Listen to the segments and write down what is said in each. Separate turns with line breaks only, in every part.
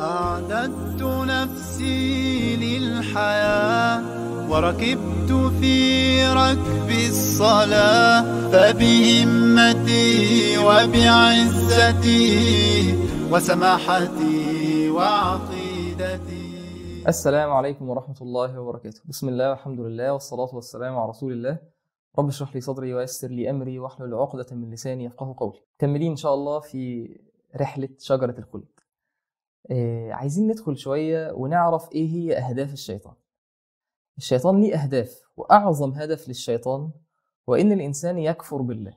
أعددت نفسي للحياة وركبت في ركب الصلاة فبهمتي وبعزتي وسماحتي وعقيدتي السلام عليكم ورحمة الله وبركاته بسم الله والحمد لله والصلاة والسلام على رسول الله رب اشرح لي صدري ويسر لي أمري واحلل عقدة من لساني يفقه قولي مكملين إن شاء الله في رحلة شجرة الخلد آه، عايزين ندخل شوية ونعرف إيه هي أهداف الشيطان الشيطان ليه أهداف وأعظم هدف للشيطان هو إن الإنسان يكفر بالله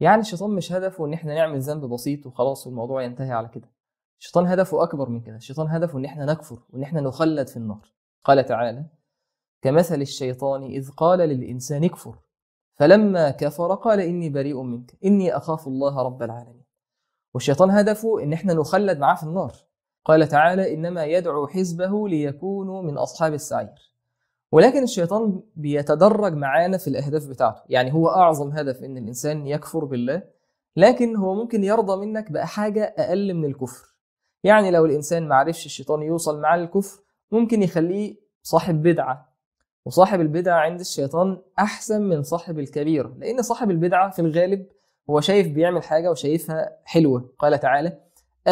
يعني الشيطان مش هدفه إن إحنا نعمل ذنب بسيط وخلاص والموضوع ينتهي على كده الشيطان هدفه أكبر من كده الشيطان هدفه إن إحنا نكفر وإن إحنا نخلد في النار قال تعالى كمثل الشيطان إذ قال للإنسان اكفر فلما كفر قال إني بريء منك إني أخاف الله رب العالمين والشيطان هدفه إن إحنا نخلد معاه في النار قال تعالى إنما يدعو حزبه ليكونوا من أصحاب السعير ولكن الشيطان بيتدرج معانا في الأهداف بتاعته يعني هو أعظم هدف إن الإنسان يكفر بالله لكن هو ممكن يرضى منك حاجة أقل من الكفر يعني لو الإنسان معرفش الشيطان يوصل معاه للكفر ممكن يخليه صاحب بدعة وصاحب البدعة عند الشيطان أحسن من صاحب الكبيرة لأن صاحب البدعة في الغالب هو شايف بيعمل حاجة وشايفها حلوة قال تعالى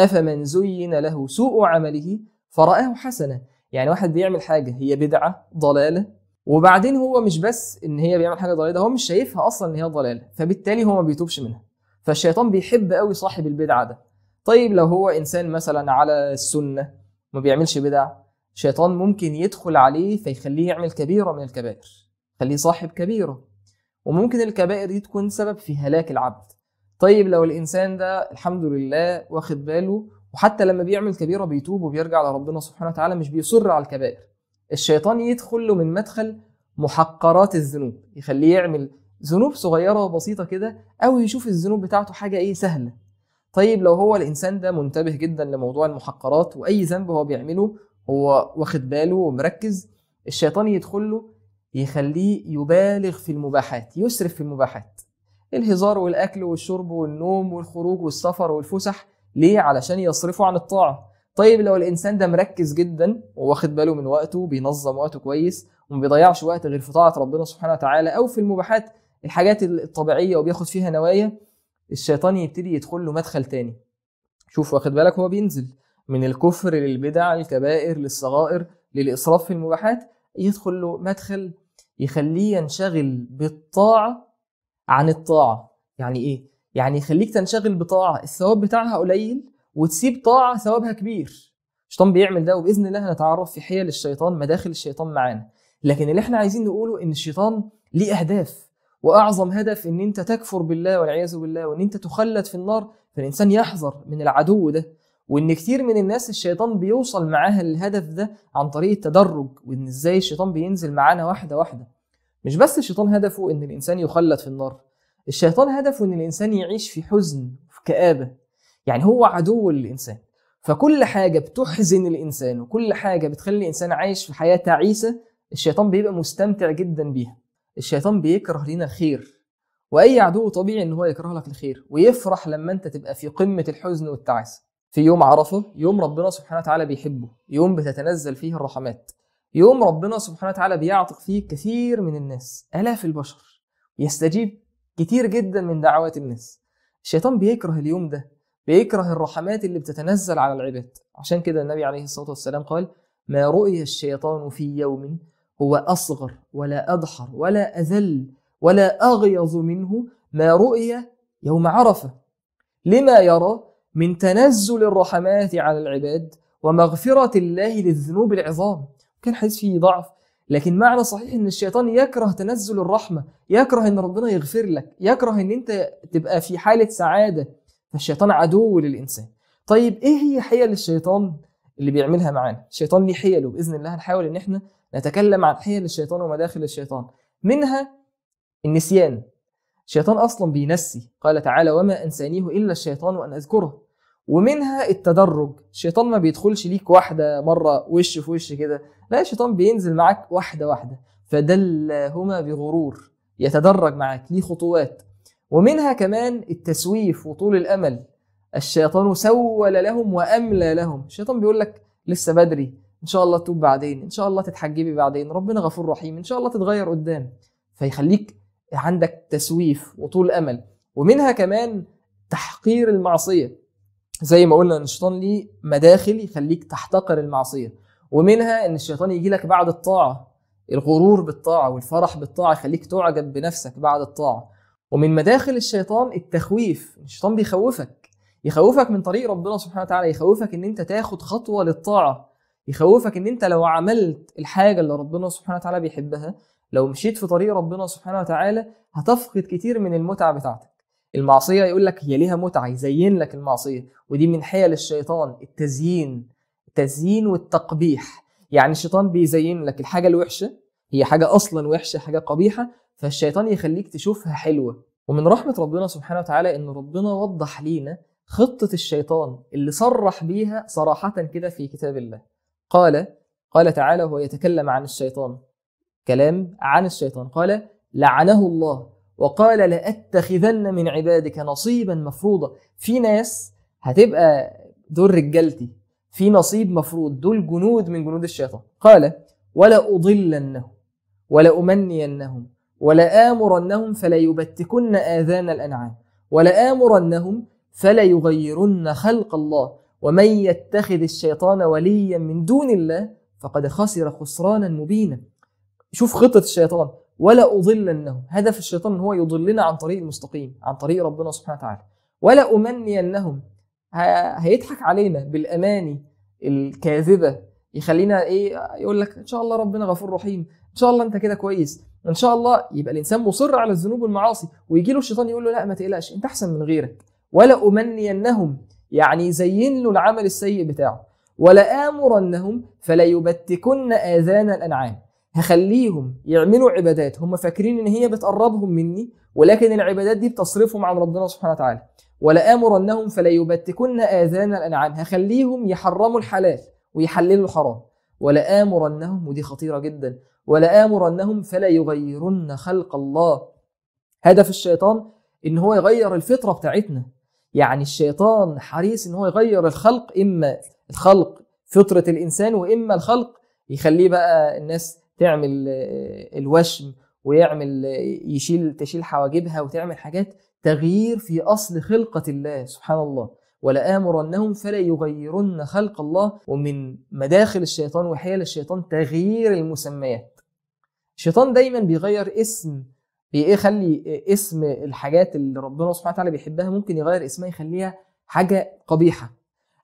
أفمن زين له سوء عمله فرآه حسنة يعني واحد بيعمل حاجة هي بدعة ضلالة وبعدين هو مش بس إن هي بيعمل حاجة ضلالة هو مش شايفها أصلا إن هي ضلالة فبالتالي هو ما بيتوبش منها فالشيطان بيحب قوي صاحب البدعة ده طيب لو هو إنسان مثلا على السنة ما بيعملش بدع الشيطان ممكن يدخل عليه فيخليه يعمل كبيرة من الكبائر خليه صاحب كبيرة وممكن الكبائر دي تكون سبب في هلاك العبد طيب لو الانسان ده الحمد لله واخد باله وحتى لما بيعمل كبيره بيتوب وبيرجع لربنا سبحانه وتعالى مش بيصر على الكبائر الشيطان يدخل له من مدخل محقرات الذنوب يخليه يعمل ذنوب صغيره وبسيطه كده او يشوف الذنوب بتاعته حاجه ايه سهله طيب لو هو الانسان ده منتبه جدا لموضوع المحقرات واي ذنب هو بيعمله هو واخد باله ومركز الشيطان يدخل له يخليه يبالغ في المباحات يسرف في المباحات الهزار والاكل والشرب والنوم والخروج والسفر والفسح ليه علشان يصرفوا عن الطاعه طيب لو الانسان ده مركز جدا وواخد باله من وقته بينظم وقته كويس وما بيضيعش وقت غير في طاعه ربنا سبحانه وتعالى او في المباحات الحاجات الطبيعيه وبياخد فيها نوايا الشيطان يبتدي يدخل له مدخل تاني شوف واخد بالك هو بينزل من الكفر للبدع للكبائر للصغائر للاسراف في المباحات يدخل له مدخل يخليه ينشغل بالطاعه عن الطاعه يعني ايه يعني يخليك تنشغل بطاعه الثواب بتاعها قليل وتسيب طاعه ثوابها كبير الشيطان بيعمل ده وباذن الله هنتعرف في حيل الشيطان مداخل الشيطان معانا لكن اللي احنا عايزين نقوله ان الشيطان ليه اهداف واعظم هدف ان انت تكفر بالله والعياذ بالله وان انت تخلد في النار فالانسان يحذر من العدو ده وان كتير من الناس الشيطان بيوصل معاها للهدف ده عن طريق التدرج وان ازاي الشيطان بينزل معانا واحده واحده مش بس الشيطان هدفه ان الانسان يخلد في النار الشيطان هدفه ان الانسان يعيش في حزن وفي كآبة يعني هو عدو للانسان فكل حاجة بتحزن الانسان وكل حاجة بتخلي الانسان عايش في حياة تعيسة الشيطان بيبقى مستمتع جدا بيها الشيطان بيكره لنا الخير واي عدو طبيعي ان هو يكره لك الخير ويفرح لما انت تبقى في قمة الحزن والتعاسة في يوم عرفة يوم ربنا سبحانه وتعالى بيحبه يوم بتتنزل فيه الرحمات يقوم ربنا سبحانه وتعالى بيعتق فيه كثير من الناس آلاف البشر يستجيب كتير جدا من دعوات الناس الشيطان بيكره اليوم ده بيكره الرحمات اللي بتتنزل على العباد عشان كده النبي عليه الصلاة والسلام قال ما رؤي الشيطان في يوم هو أصغر ولا أدحر ولا أذل ولا أغيظ منه ما رؤي يوم عرفة لما يرى من تنزل الرحمات على العباد ومغفرة الله للذنوب العظام كان حديث فيه ضعف لكن معنى صحيح ان الشيطان يكره تنزل الرحمه يكره ان ربنا يغفر لك يكره ان انت تبقى في حاله سعاده فالشيطان عدو للانسان طيب ايه هي حيل الشيطان اللي بيعملها معانا الشيطان ليه حيل وباذن الله هنحاول ان احنا نتكلم عن حيل الشيطان ومداخل الشيطان منها النسيان الشيطان اصلا بينسي قال تعالى وما انسانيه الا الشيطان وان اذكره ومنها التدرج الشيطان ما بيدخلش ليك واحده مره وش في وش كده لا الشيطان بينزل معاك واحده واحده فدلهما بغرور يتدرج معاك ليه خطوات ومنها كمان التسويف وطول الامل الشيطان سول لهم واملى لهم الشيطان بيقول لك لسه بدري ان شاء الله تتوب بعدين ان شاء الله تتحجبي بعدين ربنا غفور رحيم ان شاء الله تتغير قدام فيخليك عندك تسويف وطول امل ومنها كمان تحقير المعصيه زي ما قلنا ان الشيطان ليه مداخل يخليك تحتقر المعصيه ومنها ان الشيطان يجي لك بعد الطاعه الغرور بالطاعه والفرح بالطاعه يخليك تعجب بنفسك بعد الطاعه ومن مداخل الشيطان التخويف الشيطان بيخوفك يخوفك من طريق ربنا سبحانه وتعالى يخوفك ان انت تاخد خطوه للطاعه يخوفك ان انت لو عملت الحاجه اللي ربنا سبحانه وتعالى بيحبها لو مشيت في طريق ربنا سبحانه وتعالى هتفقد كتير من المتعه بتاعتك المعصيه يقول لك هي ليها متعه يزين لك المعصيه ودي من حيل الشيطان التزيين التزيين والتقبيح يعني الشيطان بيزين لك الحاجه الوحشه هي حاجه اصلا وحشه حاجه قبيحه فالشيطان يخليك تشوفها حلوه ومن رحمه ربنا سبحانه وتعالى ان ربنا وضح لينا خطه الشيطان اللي صرح بيها صراحه كده في كتاب الله قال قال تعالى وهو يتكلم عن الشيطان كلام عن الشيطان قال لعنه الله وقال لأتخذن من عبادك نصيبا مفروضا في ناس هتبقى دول رجالتي في نصيب مفروض دول جنود من جنود الشيطان قال ولا أضلنهم ولا أمنينهم ولا آمرنهم فلا يبتكن آذان الأنعام ولا آمرنهم فلا يغيرن خلق الله ومن يتخذ الشيطان وليا من دون الله فقد خسر خسرانا مبينا شوف خطة الشيطان ولا أضلنهم هدف الشيطان ان هو يضلنا عن طريق المستقيم عن طريق ربنا سبحانه وتعالى ولا أمنينهم هيضحك علينا بالأماني الكاذبة يخلينا إيه يقول لك إن شاء الله ربنا غفور رحيم إن شاء الله أنت كده كويس ان شاء الله يبقى الانسان مصر على الذنوب والمعاصي ويجي له الشيطان يقول له لا ما تقلقش انت احسن من غيرك ولا امنينهم يعني يزين له العمل السيء بتاعه ولا امرنهم فليبتكن اذان الانعام هخليهم يعملوا عبادات هم فاكرين ان هي بتقربهم مني ولكن العبادات دي بتصرفهم عن ربنا سبحانه وتعالى ولآمرنهم يبتكن آذان الأنعام هخليهم يحرموا الحلال ويحللوا الحرام ولآمرنهم ودي خطيرة جدا ولآمرنهم فلا يغيرن خلق الله هدف الشيطان ان هو يغير الفطرة بتاعتنا يعني الشيطان حريص ان هو يغير الخلق اما الخلق فطرة الانسان واما الخلق يخليه بقى الناس تعمل آه، الوشم ويعمل آه، يشيل تشيل حواجبها وتعمل حاجات تغيير في اصل خلقه الله سبحان الله ولآمرنهم فلا يغيرن خلق الله ومن مداخل الشيطان وحيل الشيطان تغيير المسميات الشيطان دايما بيغير اسم بيخلي آه، اسم الحاجات اللي ربنا سبحانه وتعالى بيحبها ممكن يغير اسمها يخليها حاجه قبيحه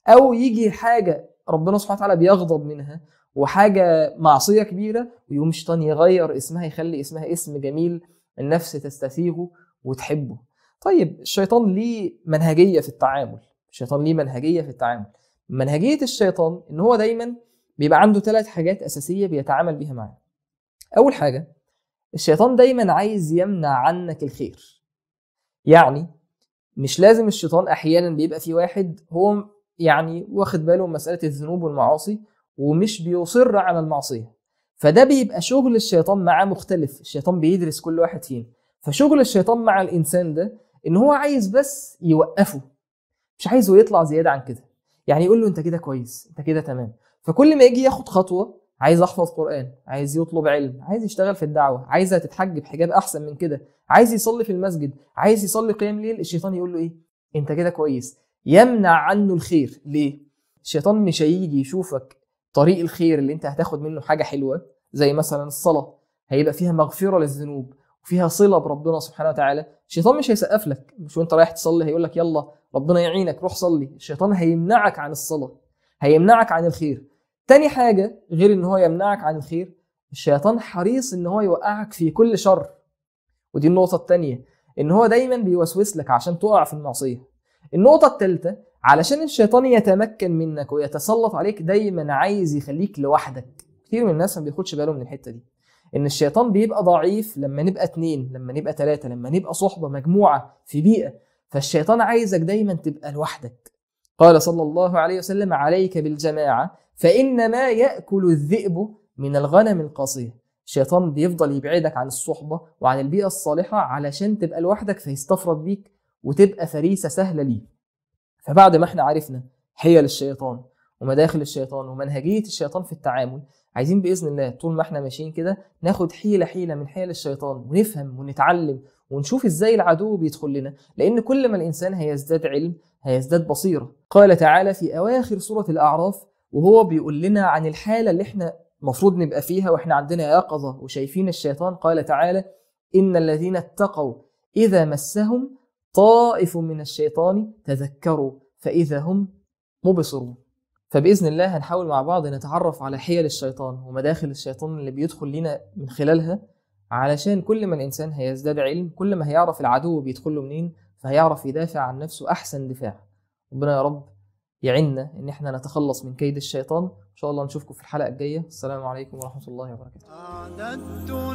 او يجي حاجه ربنا سبحانه وتعالى بيغضب منها وحاجه معصيه كبيره ويقوم الشيطان يغير اسمها يخلي اسمها اسم جميل النفس تستسيغه وتحبه طيب الشيطان ليه منهجيه في التعامل الشيطان ليه منهجيه في التعامل منهجيه الشيطان ان هو دايما بيبقى عنده ثلاث حاجات اساسيه بيتعامل بيها معاه. اول حاجه الشيطان دايما عايز يمنع عنك الخير يعني مش لازم الشيطان احيانا بيبقى في واحد هو يعني واخد باله من مساله الذنوب والمعاصي ومش بيصر على المعصيه فده بيبقى شغل الشيطان معاه مختلف الشيطان بيدرس كل واحد فينا فشغل الشيطان مع الانسان ده ان هو عايز بس يوقفه مش عايزه يطلع زياده عن كده يعني يقول له انت كده كويس انت كده تمام فكل ما يجي ياخد خطوه عايز احفظ قران عايز يطلب علم عايز يشتغل في الدعوه عايز تتحج بحجاب احسن من كده عايز يصلي في المسجد عايز يصلي قيام ليل الشيطان يقول له ايه انت كده كويس يمنع عنه الخير ليه الشيطان مش هيجي يشوفك طريق الخير اللي انت هتاخد منه حاجه حلوه زي مثلا الصلاه هيبقى فيها مغفره للذنوب وفيها صله بربنا سبحانه وتعالى الشيطان مش هيسقف لك مش وانت رايح تصلي هيقول لك يلا ربنا يعينك روح صلي الشيطان هيمنعك عن الصلاه هيمنعك عن الخير تاني حاجه غير ان هو يمنعك عن الخير الشيطان حريص ان هو يوقعك في كل شر ودي النقطه الثانيه ان هو دايما بيوسوس لك عشان تقع في المعصيه النقطة الثالثة علشان الشيطان يتمكن منك ويتسلط عليك دايما عايز يخليك لوحدك كتير من الناس ما بياخدش باله من الحتة دي ان الشيطان بيبقى ضعيف لما نبقى اتنين لما نبقى تلاتة لما نبقى صحبة مجموعة في بيئة فالشيطان عايزك دايما تبقى لوحدك قال صلى الله عليه وسلم عليك بالجماعة فإنما يأكل الذئب من الغنم القاسية الشيطان بيفضل يبعدك عن الصحبة وعن البيئة الصالحة علشان تبقى لوحدك فيستفرد بيك وتبقى فريسه سهله ليه فبعد ما احنا عرفنا حيل الشيطان ومداخل الشيطان ومنهجيه الشيطان في التعامل عايزين باذن الله طول ما احنا ماشيين كده ناخد حيله حيله من حيل الشيطان ونفهم ونتعلم ونشوف ازاي العدو بيدخل لنا لان كل ما الانسان هيزداد علم هيزداد بصيره قال تعالى في اواخر سوره الاعراف وهو بيقول لنا عن الحاله اللي احنا المفروض نبقى فيها واحنا عندنا يقظه وشايفين الشيطان قال تعالى ان الذين اتقوا اذا مسهم طائف من الشيطان تذكروا فإذا هم مبصرون فبإذن الله هنحاول مع بعض نتعرف على حيل الشيطان ومداخل الشيطان اللي بيدخل لنا من خلالها علشان كل ما الإنسان هيزداد علم كل ما هيعرف العدو بيدخله منين فهيعرف يدافع عن نفسه أحسن دفاع ربنا يا رب يعنا ان احنا نتخلص من كيد الشيطان ان شاء الله نشوفكم في الحلقه الجايه السلام عليكم ورحمه الله وبركاته اعددت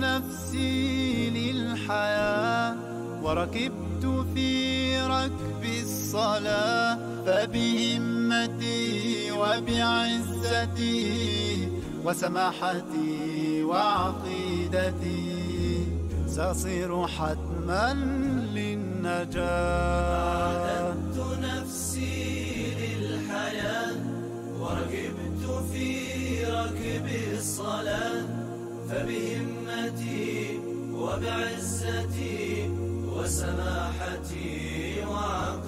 نفسي للحياه وركبت في ركب الصلاة فبهمتي وبعزتي وسماحتي وعقيدتي سأصير حتما للنجاة أعددت نفسي للحياة وركبت في ركب الصلاة فبهمتي وبعزتي وسماحتي وعقلي